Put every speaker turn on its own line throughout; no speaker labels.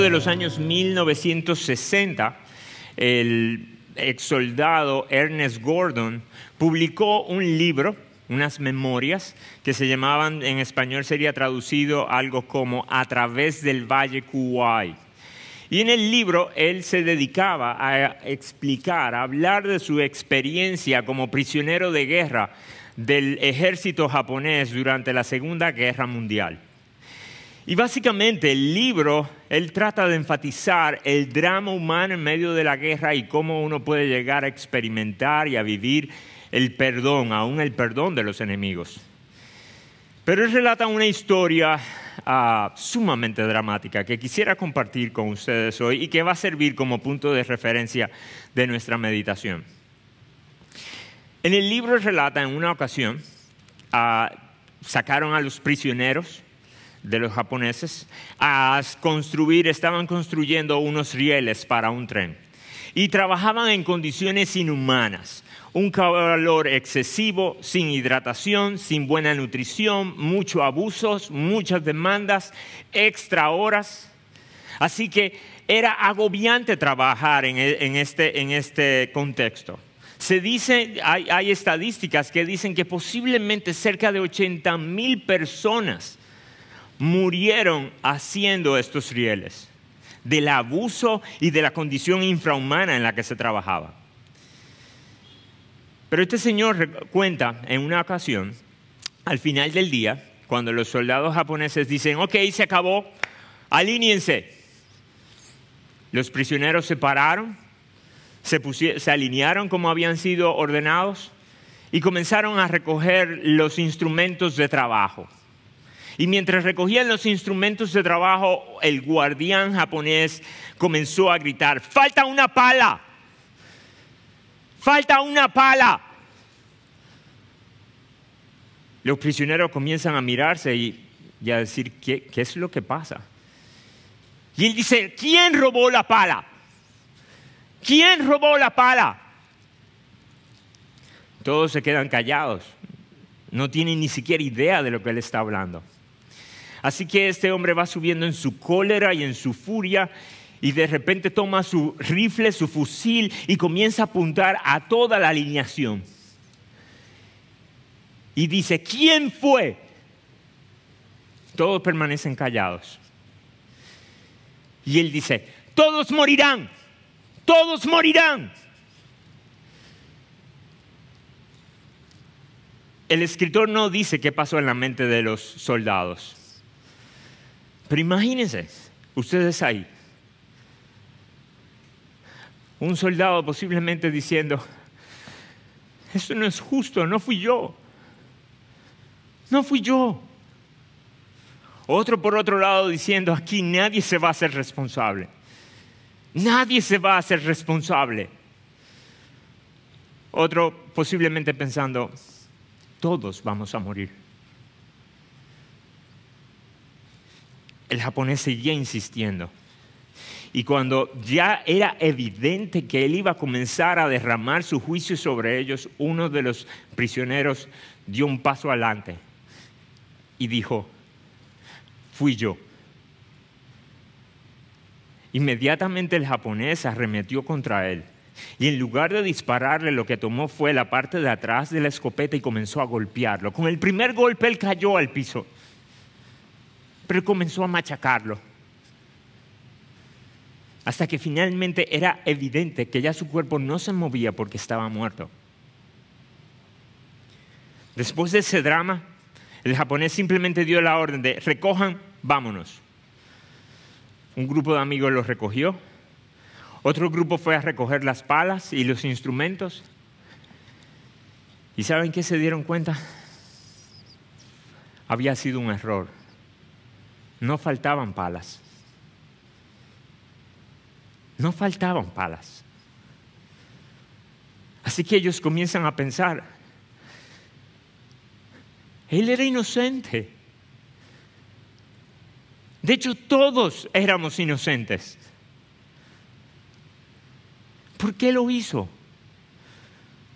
de los años 1960, el ex soldado Ernest Gordon publicó un libro, unas memorias, que se llamaban, en español sería traducido algo como A través del Valle Kuwait. Y en el libro él se dedicaba a explicar, a hablar de su experiencia como prisionero de guerra del ejército japonés durante la Segunda Guerra Mundial. Y básicamente el libro, él trata de enfatizar el drama humano en medio de la guerra y cómo uno puede llegar a experimentar y a vivir el perdón, aún el perdón de los enemigos. Pero él relata una historia ah, sumamente dramática que quisiera compartir con ustedes hoy y que va a servir como punto de referencia de nuestra meditación. En el libro relata en una ocasión, ah, sacaron a los prisioneros, de los japoneses a construir, estaban construyendo unos rieles para un tren. Y trabajaban en condiciones inhumanas, un calor excesivo, sin hidratación, sin buena nutrición, muchos abusos, muchas demandas, extra horas. Así que era agobiante trabajar e, este, en, este, contexto. Se dice, hay, hay, estadísticas que dicen que posiblemente cerca de 80 mil personas murieron haciendo estos rieles, del abuso y de la condición infrahumana en la que se trabajaba. Pero este señor cuenta en una ocasión, al final del día, cuando los soldados japoneses dicen, ok, se acabó, alíñense. Los prisioneros se pararon, se, se alinearon como habían sido ordenados y comenzaron a recoger los instrumentos de trabajo y mientras recogían los instrumentos de trabajo, el guardián japonés comenzó a gritar, falta una pala, falta una pala. Los prisioneros comienzan a mirarse y, a decir, ¿qué, ¿qué es lo que pasa? Y él dice, ¿quién robó la pala? ¿Quién robó la pala? Todos se quedan callados. No tienen ni siquiera idea de lo que él está hablando. Así que este hombre va subiendo en su cólera y en su furia y de repente toma su rifle, su fusil y comienza a apuntar a toda la alineación. Y dice, ¿quién fue? Todos permanecen callados. Y él dice, todos morirán, todos morirán. El escritor no dice qué pasó en la mente de los soldados. Pero imagínense, ustedes ahí, un soldado posiblemente diciendo, esto no es justo, no fui yo, no fui yo. Otro por otro lado diciendo, aquí nadie se va a hacer responsable, nadie se va a hacer responsable. Otro posiblemente pensando, todos vamos a morir. el japonés seguía insistiendo. Y cuando ya era evidente que él iba a comenzar a derramar su juicio sobre ellos, uno de los prisioneros dio un paso adelante y dijo, fui yo. Inmediatamente el japonés arremetió contra él y en lugar de dispararle lo que tomó fue la parte de atrás de la escopeta y comenzó a golpearlo. Con el primer golpe él cayó al piso pero comenzó a machacarlo. Hasta que finalmente era evidente que ya su cuerpo no se movía porque estaba muerto. Después de ese drama, el japonés simplemente dio la orden de recojan, vámonos. Un grupo de amigos los recogió, otro grupo fue a recoger las palas y los instrumentos. ¿Y saben qué se dieron cuenta? Había sido un error no faltaban palas. No faltaban palas. Así que ellos comienzan a pensar, él era inocente. De hecho, todos éramos inocentes. ¿Por qué lo hizo?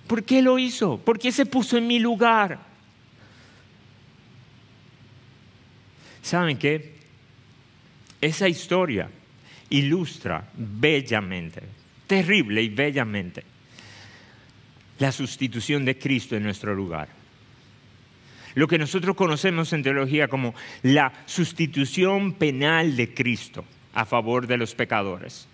¿Por qué lo hizo? ¿Por qué se puso en mi lugar? ¿Saben qué? Esa historia ilustra bellamente, terrible y bellamente, la sustitución de Cristo en nuestro lugar. Lo que nosotros conocemos en teología como la sustitución penal de Cristo a favor de los pecadores.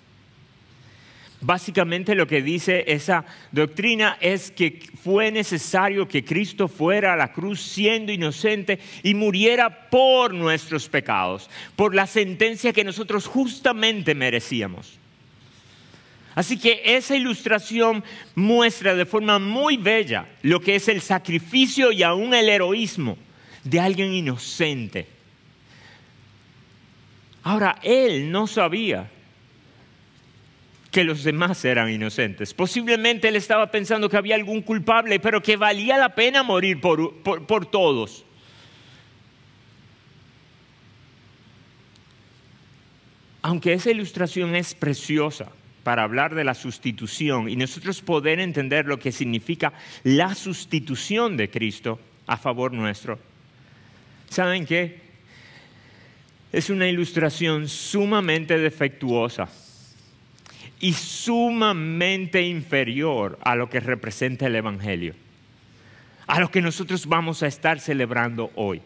Básicamente lo que dice esa doctrina es que fue necesario que Cristo fuera a la cruz siendo inocente y muriera por nuestros pecados, por la sentencia que nosotros justamente merecíamos. Así que esa ilustración muestra de forma muy bella lo que es el sacrificio y aún el heroísmo de alguien inocente. Ahora, él no sabía que los demás eran inocentes. Posiblemente él estaba pensando que había algún culpable, pero que valía la pena morir por, todos. Aunque esa ilustración es preciosa para hablar de la sustitución y nosotros poder entender lo que significa la sustitución de Cristo a favor nuestro, ¿saben qué? Es una ilustración sumamente defectuosa y sumamente inferior a lo que representa el Evangelio, a lo que nosotros vamos a estar celebrando hoy.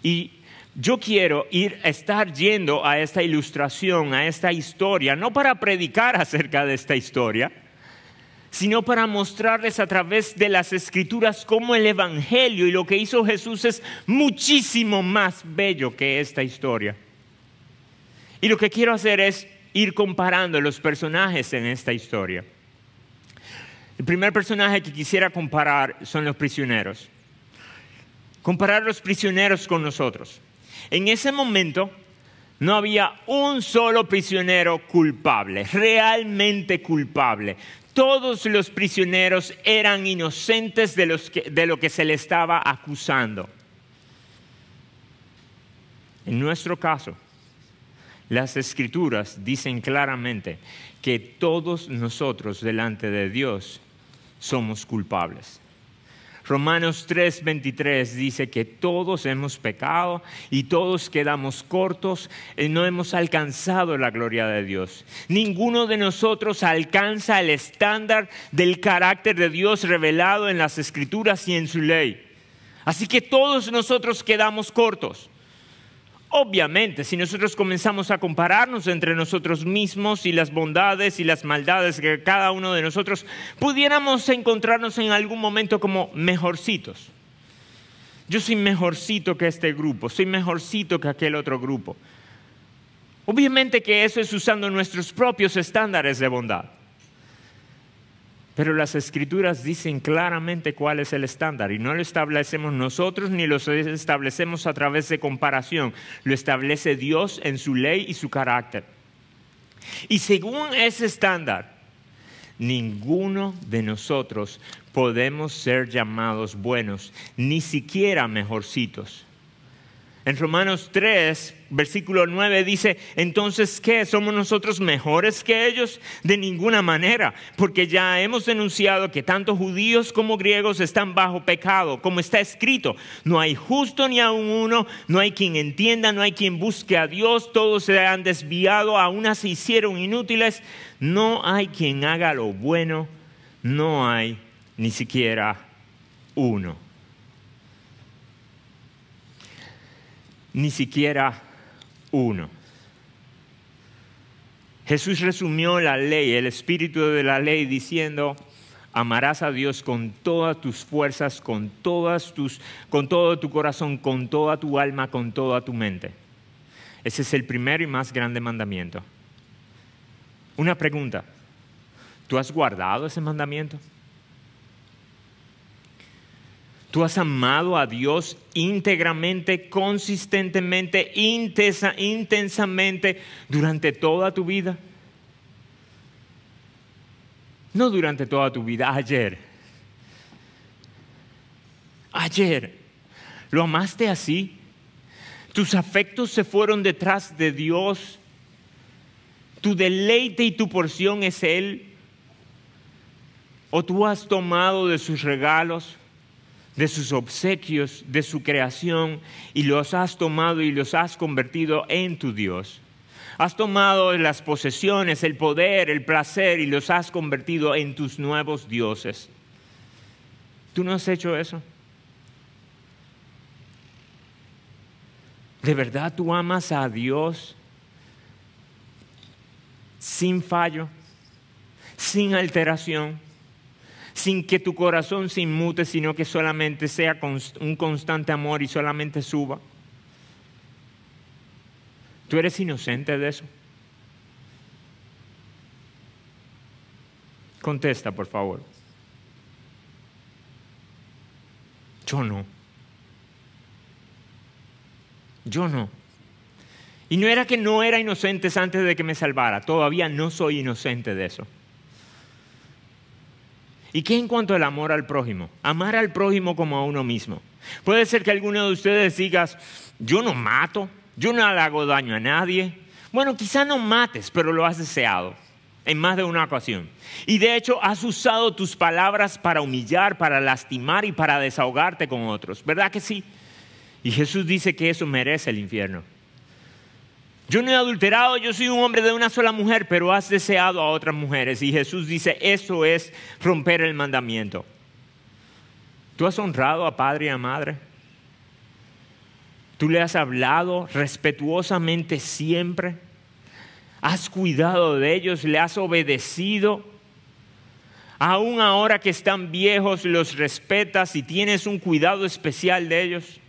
Y yo quiero ir estar yendo a esta ilustración, a esta historia, no para predicar acerca de esta historia, sino para mostrarles a través de las escrituras cómo el Evangelio y lo que hizo Jesús es muchísimo más bello que esta historia. Y lo que quiero hacer es ir comparando los personajes en esta historia. El primer personaje que quisiera comparar son los prisioneros. Comparar los prisioneros con nosotros. En ese momento no había un solo prisionero culpable, realmente culpable. Todos los prisioneros eran inocentes de, lo que se le estaba acusando. En nuestro caso, las escrituras dicen claramente que todos nosotros delante de Dios somos culpables. Romanos 3:23 dice que todos hemos pecado y todos quedamos cortos y no hemos alcanzado la gloria de Dios. Ninguno de nosotros alcanza el estándar del carácter de Dios revelado en las escrituras y en su ley. Así que todos nosotros quedamos cortos. Obviamente, si nosotros comenzamos a compararnos entre nosotros mismos y las bondades y las maldades que cada uno de nosotros, pudiéramos encontrarnos en algún momento como mejorcitos. Yo soy mejorcito que este grupo, soy mejorcito que aquel otro grupo. Obviamente que eso es usando nuestros propios estándares de bondad. Pero las escrituras dicen claramente cuál es el estándar y no lo establecemos nosotros ni lo establecemos a través de comparación, lo establece Dios en su ley y su carácter. Y según ese estándar, ninguno de nosotros podemos ser llamados buenos, ni siquiera mejorcitos. En Romanos 3, versículo 9 dice, entonces, ¿qué? ¿Somos nosotros mejores que ellos? De ninguna manera, porque ya hemos denunciado que tanto judíos como griegos están bajo pecado, como está escrito, no hay justo ni un uno, no hay quien entienda, no hay quien busque a Dios, todos se han desviado, aún se hicieron inútiles, no hay quien haga lo bueno, no hay ni siquiera uno. ni siquiera uno. Jesús resumió la ley, el espíritu de la ley, diciendo, amarás a Dios con todas tus fuerzas, con, tus, con todo tu corazón, con toda tu alma, con toda tu mente. Ese es el primer y más grande mandamiento. Una pregunta, ¿tú has guardado ese mandamiento? Tú has amado a Dios íntegramente, consistentemente, intensamente durante toda tu vida. No durante toda tu vida, ayer. Ayer. ¿Lo amaste así? Tus afectos se fueron detrás de Dios. Tu deleite y tu porción es Él. O tú has tomado de sus regalos de sus obsequios, de su creación, y los has tomado y los has convertido en tu Dios. Has tomado las posesiones, el poder, el placer, y los has convertido en tus nuevos dioses. ¿Tú no has hecho eso? ¿De verdad tú amas a Dios sin fallo, sin alteración? sin que tu corazón se inmute, sino que solamente sea un constante amor y solamente suba. Tú eres inocente de eso. Contesta, por favor. Yo no. Yo no. Y no era que no era inocente antes de que me salvara. Todavía no soy inocente de eso. ¿Y qué en cuanto al amor al prójimo? Amar al prójimo como a uno mismo. Puede ser que alguno de ustedes diga, yo no mato, yo no le hago daño a nadie. Bueno, quizá no mates, pero lo has deseado en más de una ocasión. Y de hecho has usado tus palabras para humillar, para lastimar y para desahogarte con otros. ¿Verdad que sí? Y Jesús dice que eso merece el infierno. Yo no he adulterado, yo soy un hombre de una sola mujer, pero has deseado a otras mujeres. Y Jesús dice, eso es romper el mandamiento. ¿Tú has honrado a padre y a madre? ¿Tú le has hablado respetuosamente siempre? ¿Has cuidado de ellos? ¿Le has obedecido? Aún ahora que están viejos, los respetas y tienes un cuidado especial de ellos.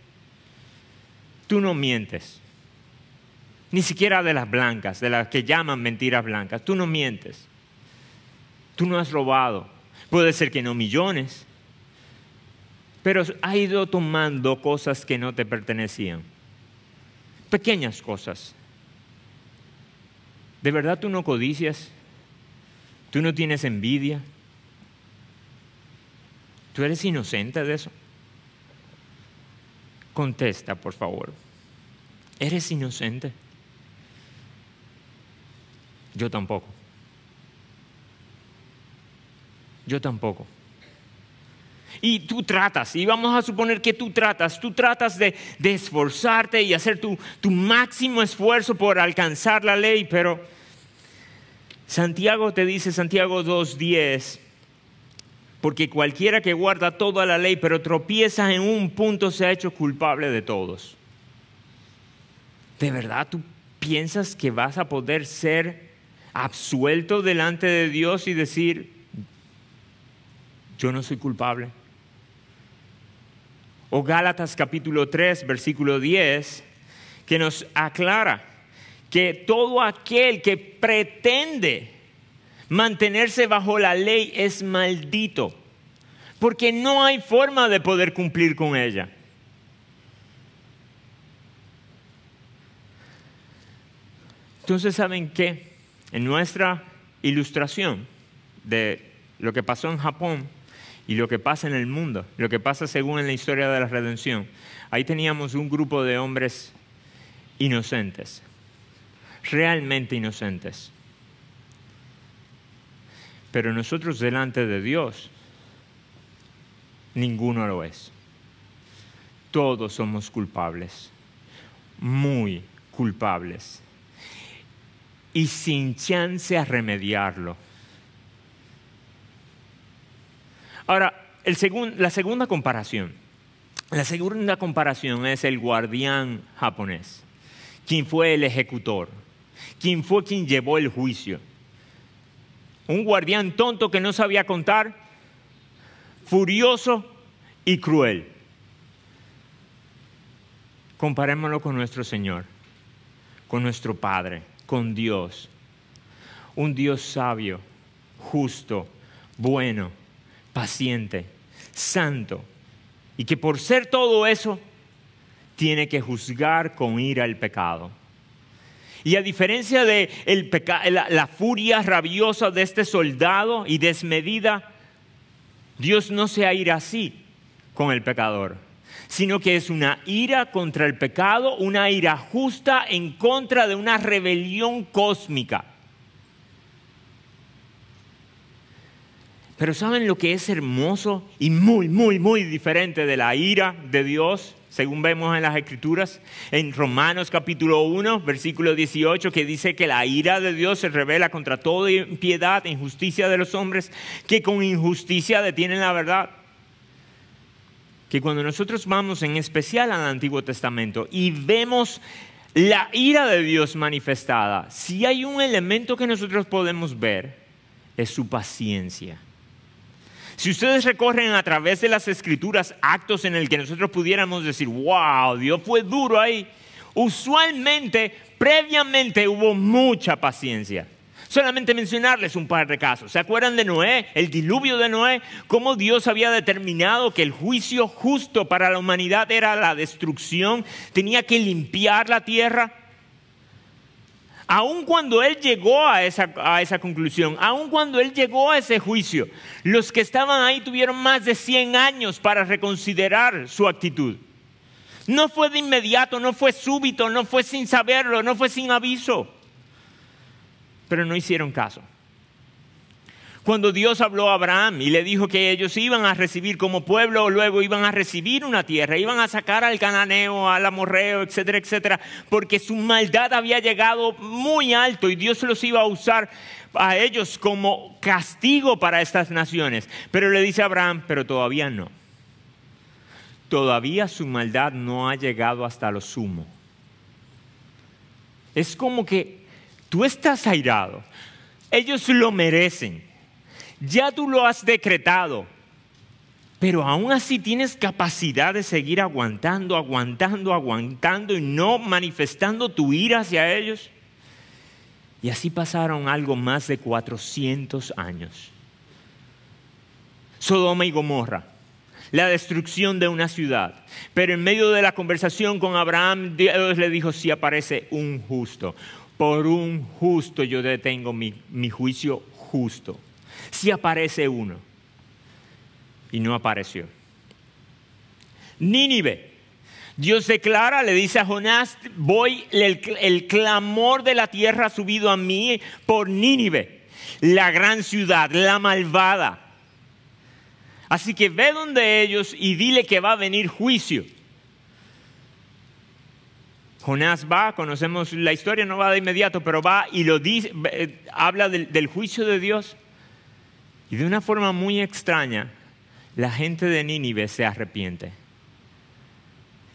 Tú no mientes ni siquiera de las blancas, de las que llaman mentiras blancas. Tú no mientes, tú no has robado, puede ser que no millones, pero ha ido tomando cosas que no te pertenecían, pequeñas cosas. ¿De verdad tú no codicias? ¿Tú no tienes envidia? ¿Tú eres inocente de eso? Contesta, por favor. ¿Eres inocente? Yo tampoco. Yo tampoco. Y tú tratas, y vamos a suponer que tú tratas, tú tratas de, esforzarte y hacer tu, tu máximo esfuerzo por alcanzar la ley, pero Santiago te dice, Santiago 2.10, porque cualquiera que guarda toda la ley pero tropieza en un punto se ha hecho culpable de todos. ¿De verdad tú piensas que vas a poder ser absuelto delante de Dios y decir, yo no soy culpable. O Gálatas capítulo 3, versículo 10, que nos aclara que todo aquel que pretende mantenerse bajo la ley es maldito, porque no hay forma de poder cumplir con ella. Entonces, ¿saben qué? en nuestra ilustración de lo que pasó en Japón y lo que pasa en el mundo, lo que pasa según en la historia de la redención, ahí teníamos un grupo de hombres inocentes, realmente inocentes. Pero nosotros delante de Dios, ninguno lo es. Todos somos culpables, muy culpables y sin chance a remediarlo. Ahora, la segunda comparación. La segunda comparación es el guardián japonés, quien fue el ejecutor, quien fue quien llevó el juicio. Un guardián tonto que no sabía contar, furioso y cruel. Comparémoslo con nuestro Señor, con nuestro Padre con Dios. Un Dios sabio, justo, bueno, paciente, santo. Y que por ser todo eso, tiene que juzgar con ira el pecado. Y a diferencia de el la, furia rabiosa de este soldado y desmedida, Dios no se irá así con el pecador sino que es una ira contra el pecado, una ira justa en contra de una rebelión cósmica. Pero ¿saben lo que es hermoso y muy, muy, muy diferente de la ira de Dios? Según vemos en las Escrituras, en Romanos capítulo 1, versículo 18, que dice que la ira de Dios se revela contra toda impiedad e injusticia de los hombres, que con injusticia detienen la verdad que cuando nosotros vamos en especial al Antiguo Testamento y vemos la ira de Dios manifestada, si hay un elemento que nosotros podemos ver, es su paciencia. Si ustedes recorren a través de las escrituras actos en el que nosotros pudiéramos decir, wow, Dios fue duro ahí, usualmente, previamente hubo mucha paciencia. Solamente mencionarles un par de casos. ¿Se acuerdan de Noé? El diluvio de Noé. Cómo Dios había determinado que el juicio justo para la humanidad era la destrucción. Tenía que limpiar la tierra. Aun cuando él llegó a esa, a esa conclusión, aun cuando él llegó a ese juicio, los que estaban ahí tuvieron más de 100 años para reconsiderar su actitud. No fue de inmediato, no fue súbito, no fue sin saberlo, no fue sin aviso pero no hicieron caso. Cuando Dios habló a Abraham y le dijo que ellos iban a recibir como pueblo, luego iban a recibir una tierra, iban a sacar al cananeo, al amorreo, etcétera, etcétera, porque su maldad había llegado muy alto y Dios los iba a usar a ellos como castigo para estas naciones. Pero le dice a Abraham, pero todavía no. Todavía su maldad no ha llegado hasta lo sumo. Es como que tú estás airado. Ellos lo merecen. Ya tú lo has decretado. Pero aún así tienes capacidad de seguir aguantando, aguantando, aguantando y no manifestando tu ira hacia ellos. Y así pasaron algo más de 400 años. Sodoma y Gomorra, la destrucción de una ciudad. Pero en medio de la conversación con Abraham, Dios le dijo, si aparece un justo, por un justo yo detengo mi, juicio justo. Si aparece uno y no apareció. Nínive. Dios declara, le dice a Jonás, voy, el, el, clamor de la tierra ha subido a mí por Nínive, la gran ciudad, la malvada. Así que ve donde ellos y dile que va a venir juicio. Jonás va, conocemos la historia, no va de inmediato, pero va y lo dice, eh, habla del, juicio de Dios. Y de una forma muy extraña, la gente de Nínive se arrepiente.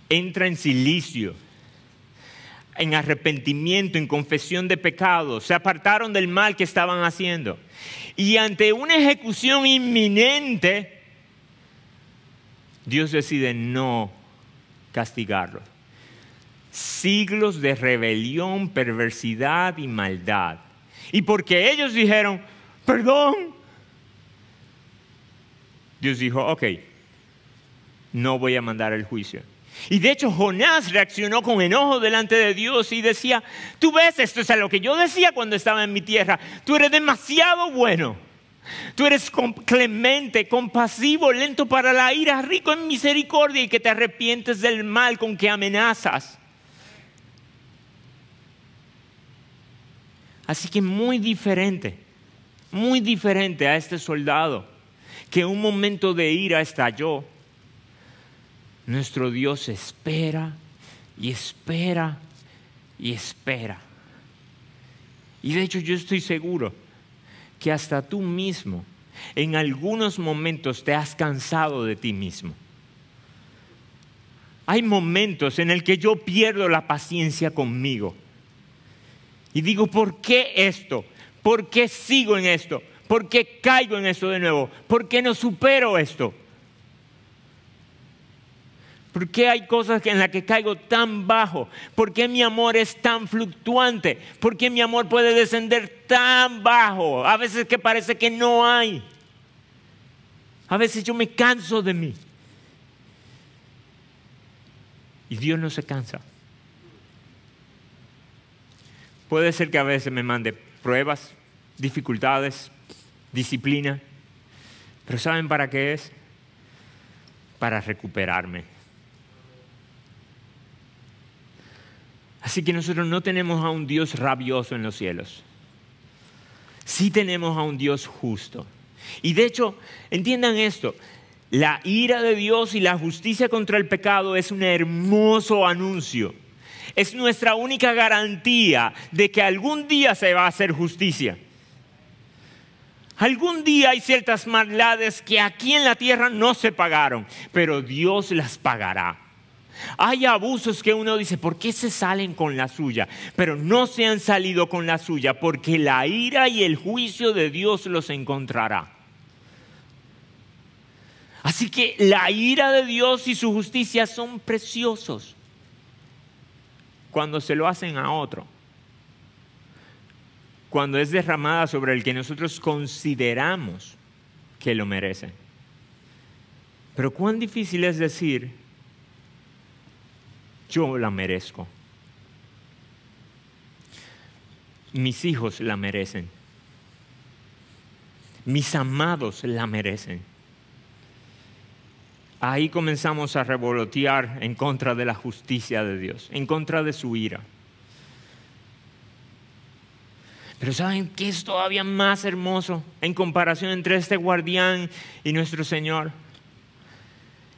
Entra en silicio, en arrepentimiento, en confesión de pecados, se apartaron del mal que estaban haciendo. Y ante una ejecución inminente, Dios decide no castigarlos siglos de rebelión, perversidad y maldad. Y porque ellos dijeron, perdón, Dios dijo, ok, no voy a mandar el juicio. Y de hecho Jonás reaccionó con enojo delante de Dios y decía, tú ves, esto es a lo que yo decía cuando estaba en mi tierra, tú eres demasiado bueno. Tú eres clemente, compasivo, lento para la ira, rico en misericordia y que te arrepientes del mal con que amenazas. Así que muy diferente, muy diferente a este soldado, que un momento de ira estalló. Nuestro Dios espera y espera y espera. Y de hecho yo estoy seguro que hasta tú mismo en algunos momentos te has cansado de ti mismo. Hay momentos en el que yo pierdo la paciencia conmigo y digo, ¿por qué esto? ¿Por qué sigo en esto? ¿Por qué caigo en esto de nuevo? ¿Por qué no supero esto? ¿Por qué hay cosas en las que caigo tan bajo? ¿Por qué mi amor es tan fluctuante? ¿Por qué mi amor puede descender tan bajo? A veces que parece que no hay. A veces yo me canso de mí. Y Dios no se cansa. Puede ser que a veces me mande pruebas, dificultades, disciplina, pero ¿saben para qué es? Para recuperarme. Así que nosotros no tenemos a un Dios rabioso en los cielos. Sí tenemos a un Dios justo. Y de hecho, entiendan esto, la ira de Dios y la justicia contra el pecado es un hermoso anuncio es nuestra única garantía de que algún día se va a hacer justicia. Algún día hay ciertas maldades que aquí en la tierra no se pagaron, pero Dios las pagará. Hay abusos que uno dice, ¿por qué se salen con la suya? Pero no se han salido con la suya porque la ira y el juicio de Dios los encontrará. Así que la ira de Dios y su justicia son preciosos cuando se lo hacen a otro, cuando es derramada sobre el que nosotros consideramos que lo merece. Pero cuán difícil es decir, yo la merezco. Mis hijos la merecen. Mis amados la merecen ahí comenzamos a revolotear en contra de la justicia de Dios, en contra de su ira. Pero ¿saben qué es todavía más hermoso en comparación entre este guardián y nuestro Señor?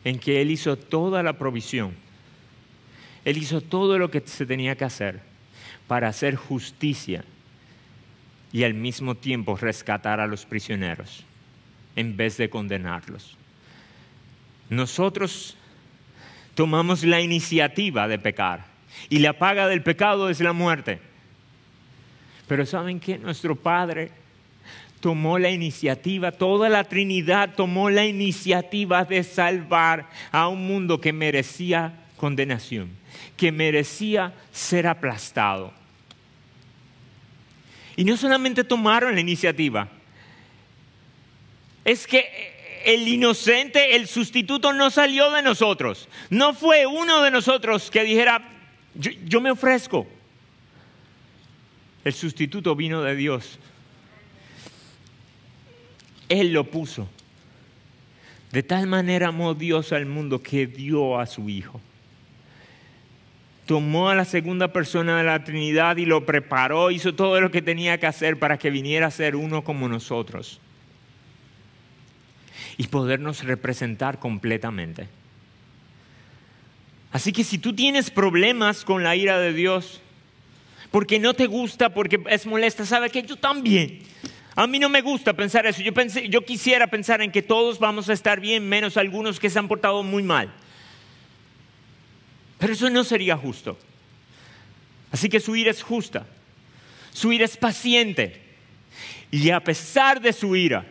En que Él hizo toda la provisión. Él hizo todo lo que se tenía que hacer para hacer justicia y al mismo tiempo rescatar a los prisioneros en vez de condenarlos nosotros tomamos la iniciativa de pecar y la paga del pecado es la muerte. Pero ¿saben qué? Nuestro Padre tomó la iniciativa, toda la Trinidad tomó la iniciativa de salvar a un mundo que merecía condenación, que merecía ser aplastado. Y no solamente tomaron la iniciativa, es que el inocente, el sustituto no salió de nosotros. No fue uno de nosotros que dijera, yo, me ofrezco. El sustituto vino de Dios. Él lo puso. De tal manera amó Dios al mundo que dio a su Hijo. Tomó a la segunda persona de la Trinidad y lo preparó, hizo todo lo que tenía que hacer para que viniera a ser uno como nosotros y podernos representar completamente. Así que si tú tienes problemas con la ira de Dios, porque no te gusta, porque es molesta, sabe que yo también. A mí no me gusta pensar eso. Yo, yo quisiera pensar en que todos vamos a estar bien, menos algunos que se han portado muy mal. Pero eso no sería justo. Así que su ira es justa. Su ira es paciente. Y a pesar de su ira,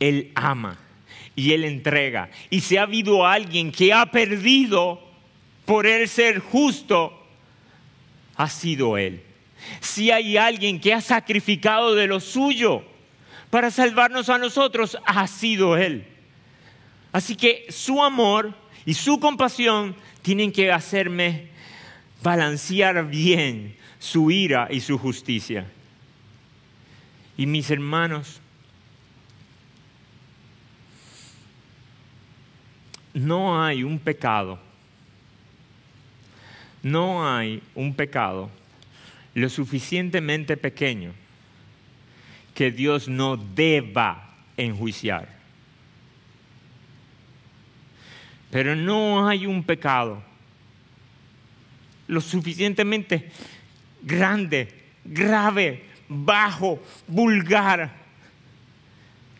él ama y Él entrega. Y si ha habido alguien que ha perdido por Él ser justo, ha sido Él. Si hay alguien que ha sacrificado de lo suyo para salvarnos a nosotros, ha sido Él. Así que su amor y su compasión tienen que hacerme balancear bien su ira y su justicia. Y mis hermanos, no hay un pecado, no hay un pecado lo suficientemente pequeño que Dios no deba enjuiciar. Pero no hay un pecado lo suficientemente grande, grave, bajo, vulgar,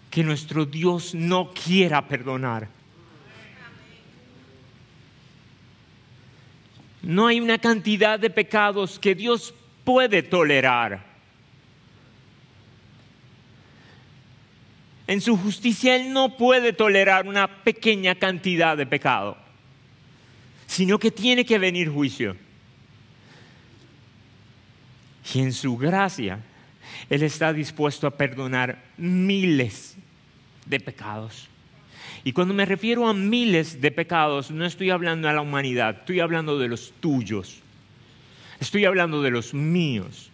que nuestro Dios no quiera perdonar. No hay una cantidad de pecados que Dios puede tolerar. En su justicia Él no puede tolerar una pequeña cantidad de pecado, sino que tiene que venir juicio. Y en su gracia, Él está dispuesto a perdonar miles de pecados. Y cuando me refiero a miles de pecados, no estoy hablando a la humanidad, estoy hablando de los tuyos. Estoy hablando de los míos.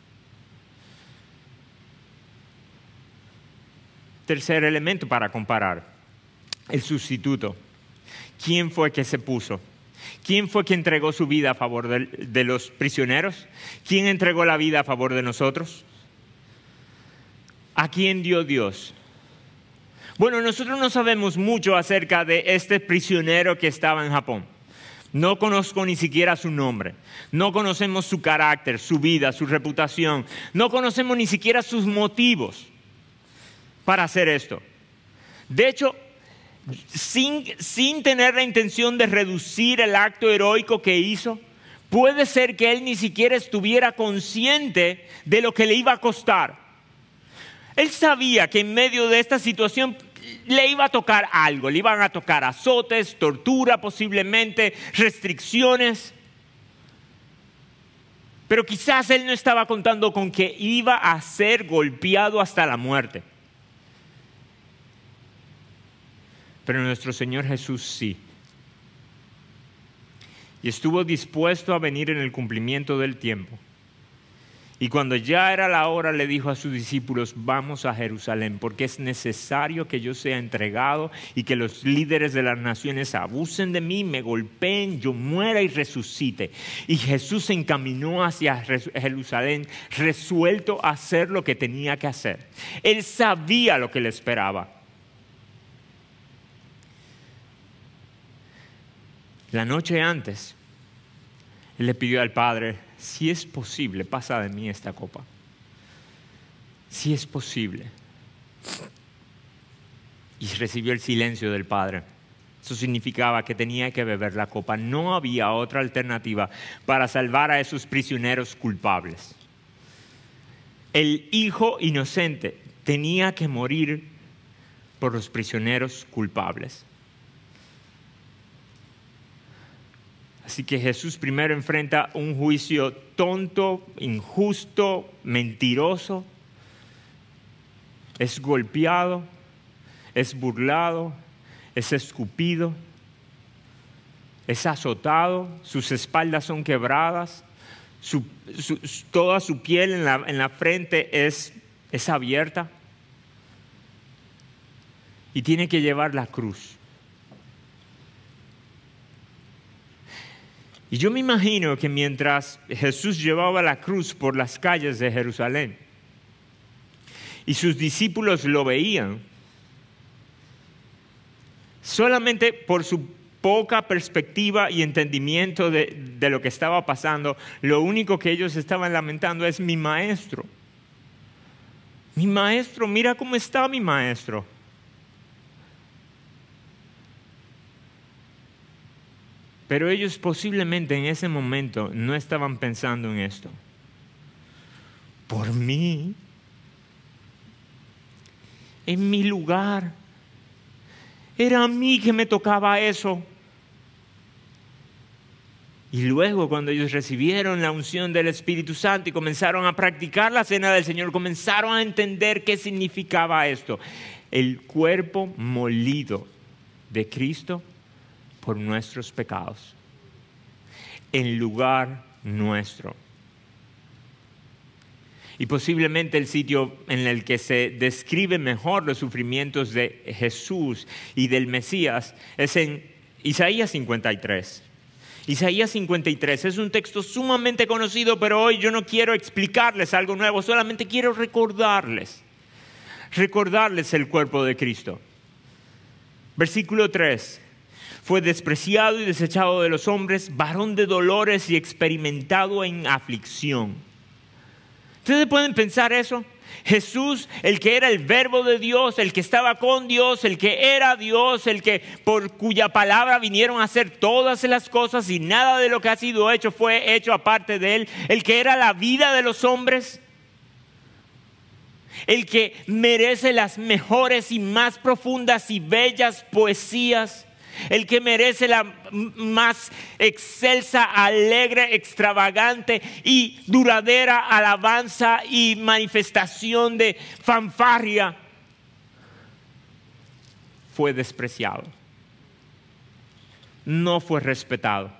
Tercer elemento para comparar, el sustituto. ¿Quién fue que se puso? ¿Quién fue que entregó su vida a favor de, los prisioneros? ¿Quién entregó la vida a favor de nosotros? ¿A quién dio Dios? Bueno, nosotros no sabemos mucho acerca de este prisionero que estaba en Japón. No conozco ni siquiera su nombre. No conocemos su carácter, su vida, su reputación. No conocemos ni siquiera sus motivos para hacer esto. De hecho, sin, tener la intención de reducir el acto heroico que hizo, puede ser que él ni siquiera estuviera consciente de lo que le iba a costar. Él sabía que en medio de esta situación le iba a tocar algo, le iban a tocar azotes, tortura posiblemente, restricciones. Pero quizás él no estaba contando con que iba a ser golpeado hasta la muerte. Pero nuestro Señor Jesús sí. Y estuvo dispuesto a venir en el cumplimiento del tiempo. Y cuando ya era la hora, le dijo a sus discípulos, vamos a Jerusalén, porque es necesario que yo sea entregado y que los líderes de las naciones abusen de mí, me golpeen, yo muera y resucite. Y Jesús se encaminó hacia Jerusalén, resuelto a hacer lo que tenía que hacer. Él sabía lo que le esperaba. La noche antes, él le pidió al Padre, si es posible, pasa de mí esta copa. Si es posible. Y recibió el silencio del Padre. Eso significaba que tenía que beber la copa. No había otra alternativa para salvar a esos prisioneros culpables. El hijo inocente tenía que morir por los prisioneros culpables. Así que Jesús primero enfrenta un juicio tonto, injusto, mentiroso. Es golpeado, es burlado, es escupido, es azotado, sus espaldas son quebradas, toda su piel en la, en la frente es, es abierta y tiene que llevar la cruz. Y yo me imagino que mientras Jesús llevaba la cruz por las calles de Jerusalén y sus discípulos lo veían, solamente por su poca perspectiva y entendimiento de, de, lo que estaba pasando, lo único que ellos estaban lamentando es mi maestro. Mi maestro, mira cómo está mi maestro. Pero ellos posiblemente en ese momento no estaban pensando en esto. Por mí, en mi lugar, era a mí que me tocaba eso. Y luego cuando ellos recibieron la unción del Espíritu Santo y comenzaron a practicar la cena del Señor, comenzaron a entender qué significaba esto. El cuerpo molido de Cristo por nuestros pecados, en lugar nuestro. Y posiblemente el sitio en el que se describe mejor los sufrimientos de Jesús y del Mesías es en Isaías 53. Isaías 53 es un texto sumamente conocido, pero hoy yo no quiero explicarles algo nuevo, solamente quiero recordarles, recordarles el cuerpo de Cristo. Versículo 3, fue despreciado y desechado de los hombres, varón de dolores y experimentado en aflicción. ¿Ustedes pueden pensar eso? Jesús, el que era el verbo de Dios, el que estaba con Dios, el que era Dios, el que por cuya palabra vinieron a hacer todas las cosas y nada de lo que ha sido hecho fue hecho aparte de él, el que era la vida de los hombres, el que merece las mejores y más profundas y bellas poesías el que merece la más excelsa, alegre, extravagante y duradera alabanza y manifestación de fanfarria, fue despreciado. No fue respetado.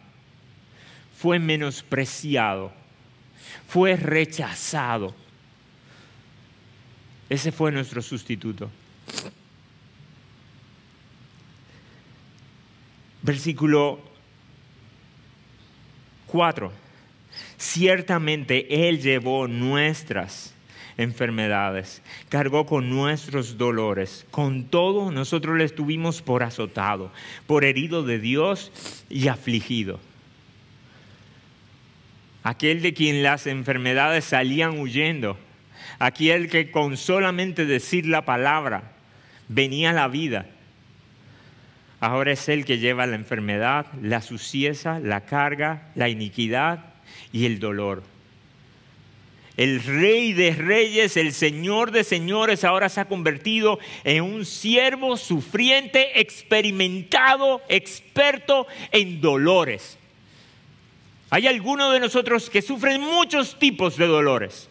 Fue menospreciado. Fue rechazado. Ese fue nuestro sustituto. versículo 4. Ciertamente Él llevó nuestras enfermedades, cargó con nuestros dolores. Con todo nosotros le estuvimos por azotado, por herido de Dios y afligido. Aquel de quien las enfermedades salían huyendo, aquel que con solamente decir la palabra venía la vida ahora es el que lleva la enfermedad, la suciedad, la carga, la iniquidad y el dolor. El rey de reyes, el señor de señores, ahora se ha convertido en un siervo sufriente, experimentado, experto en dolores. Hay algunos de nosotros que sufren muchos tipos de dolores.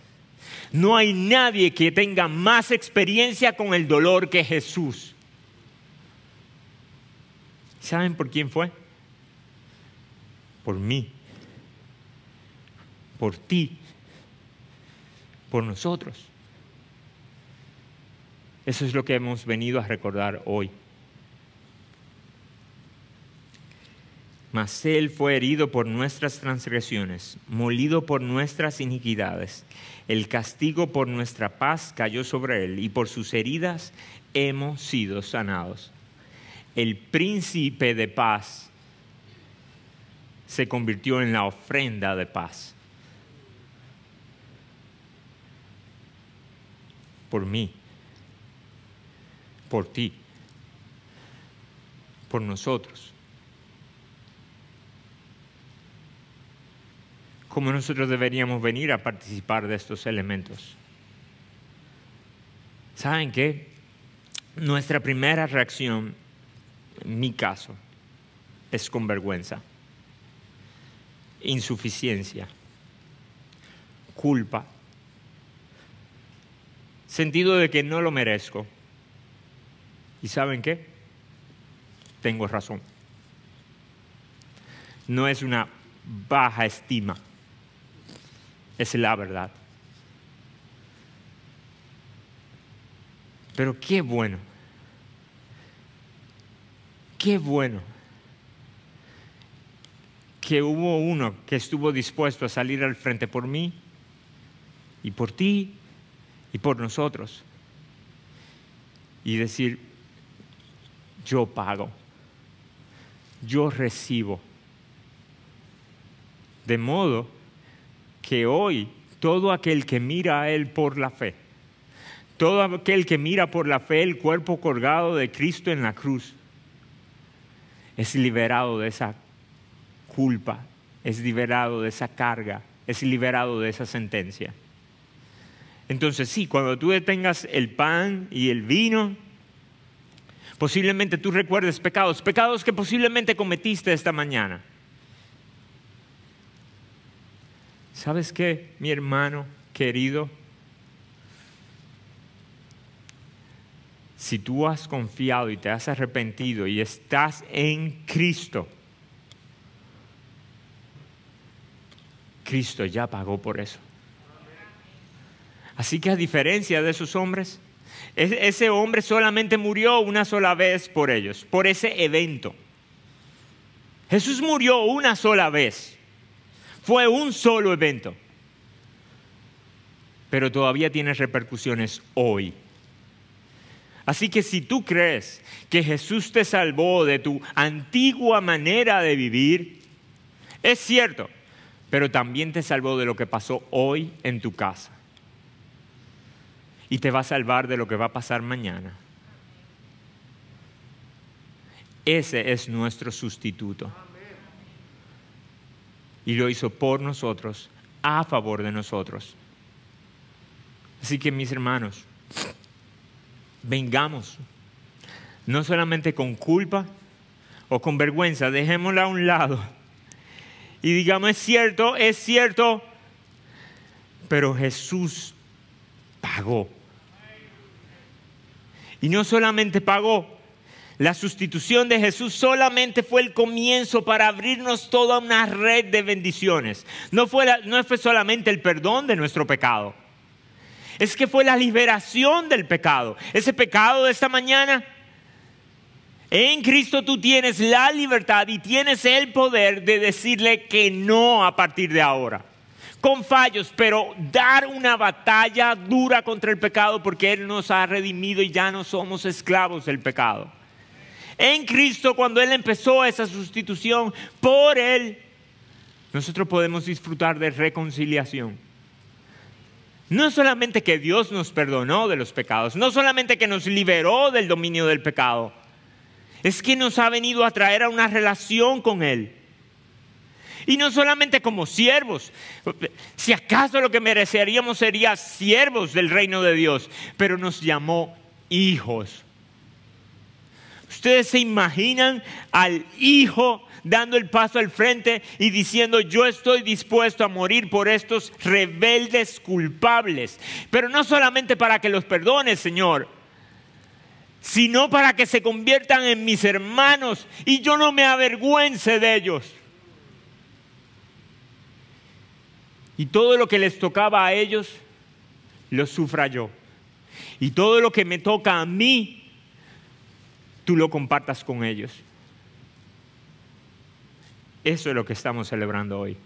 No hay nadie que tenga más experiencia con el dolor que Jesús. ¿Saben por quién fue? Por mí, por ti, por nosotros. Eso es lo que hemos venido a recordar hoy. Mas Él fue herido por nuestras transgresiones, molido por nuestras iniquidades. El castigo por nuestra paz cayó sobre Él y por sus heridas hemos sido sanados el príncipe de paz se convirtió en la ofrenda de paz. Por mí, por ti, por nosotros. ¿Cómo nosotros deberíamos venir a participar de estos elementos? ¿Saben qué? Nuestra primera reacción mi caso, es con vergüenza, insuficiencia, culpa, sentido de que no lo merezco. ¿Y saben qué? Tengo razón. No es una baja estima, es la verdad. Pero qué bueno qué bueno que hubo uno que estuvo dispuesto a salir al frente por mí y por ti y por nosotros y decir, yo pago, yo recibo. De modo que hoy todo aquel que mira a Él por la fe, todo aquel que mira por la fe el cuerpo colgado de Cristo en la cruz, es liberado de esa culpa, es liberado de esa carga, es liberado de esa sentencia. Entonces sí, cuando tú detengas el pan y el vino, posiblemente tú recuerdes pecados, pecados que posiblemente cometiste esta mañana. ¿Sabes qué, mi hermano querido? si tú has confiado y te has arrepentido y estás en Cristo, Cristo ya pagó por eso. Así que a diferencia de esos hombres, ese hombre solamente murió una sola vez por ellos, por ese evento. Jesús murió una sola vez. Fue un solo evento. Pero todavía tiene repercusiones hoy Así que si tú crees que Jesús te salvó de tu antigua manera de vivir, es cierto, pero también te salvó de lo que pasó hoy en tu casa. Y te va a salvar de lo que va a pasar mañana. Ese es nuestro sustituto. Y lo hizo por nosotros, a favor de nosotros. Así que mis hermanos, vengamos, no solamente con culpa o con vergüenza, dejémosla a un lado y digamos, es cierto, es cierto, pero Jesús pagó. Y no solamente pagó, la sustitución de Jesús solamente fue el comienzo para abrirnos toda una red de bendiciones. No fue, no fue solamente el perdón de nuestro pecado es que fue la liberación del pecado. Ese pecado de esta mañana, en Cristo tú tienes la libertad y tienes el poder de decirle que no a partir de ahora. Con fallos, pero dar una batalla dura contra el pecado porque Él nos ha redimido y ya no somos esclavos del pecado. En Cristo, cuando Él empezó esa sustitución por Él, nosotros podemos disfrutar de reconciliación. No solamente que Dios nos perdonó de los pecados, no solamente que nos liberó del dominio del pecado, es que nos ha venido a traer a una relación con Él. Y no solamente como siervos, si acaso lo que mereceríamos sería siervos del reino de Dios, pero nos llamó hijos. ¿Ustedes se imaginan al hijo dando el paso al frente y diciendo, yo estoy dispuesto a morir por estos rebeldes culpables. Pero no solamente para que los perdone, Señor, sino para que se conviertan en mis hermanos y yo no me avergüence de ellos. Y todo lo que les tocaba a ellos, lo sufra yo. Y todo lo que me toca a mí, tú lo compartas con ellos. Eso es lo que estamos celebrando hoy.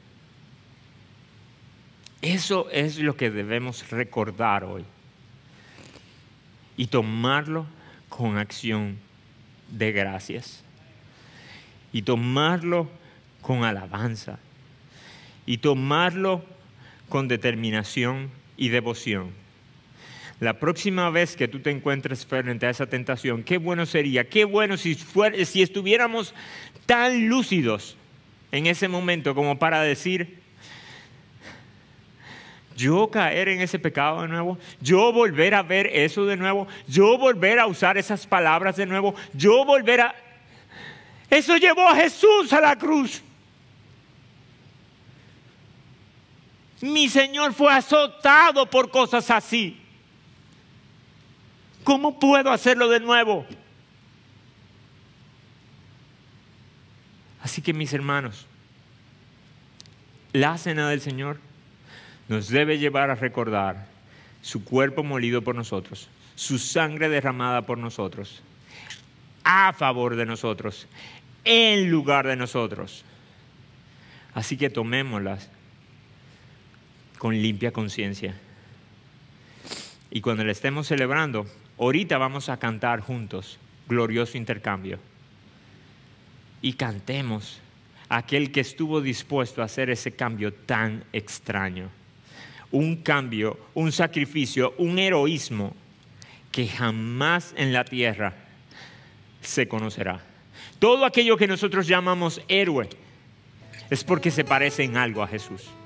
Eso es lo que debemos recordar hoy y tomarlo con acción de gracias y tomarlo con alabanza y tomarlo con determinación y devoción. La próxima vez que tú te encuentres frente a esa tentación, qué bueno sería, qué bueno si, si estuviéramos tan lúcidos en ese momento como para decir, yo caer en ese pecado de nuevo, yo volver a ver eso de nuevo, yo volver a usar esas palabras de nuevo, yo volver a... Eso llevó a Jesús a la cruz. Mi Señor fue azotado por cosas así. ¿Cómo puedo hacerlo de nuevo? mis hermanos, la cena del Señor nos debe llevar a recordar su cuerpo molido por nosotros, su sangre derramada por nosotros, a favor de nosotros, en lugar de nosotros. Así que tomémoslas con limpia conciencia. Y cuando la estemos celebrando, ahorita vamos a cantar juntos, glorioso intercambio y cantemos a aquel que estuvo dispuesto a hacer ese cambio tan extraño. Un cambio, un sacrificio, un heroísmo que jamás en la tierra se conocerá. Todo aquello que nosotros llamamos héroe es porque se parece en algo a Jesús.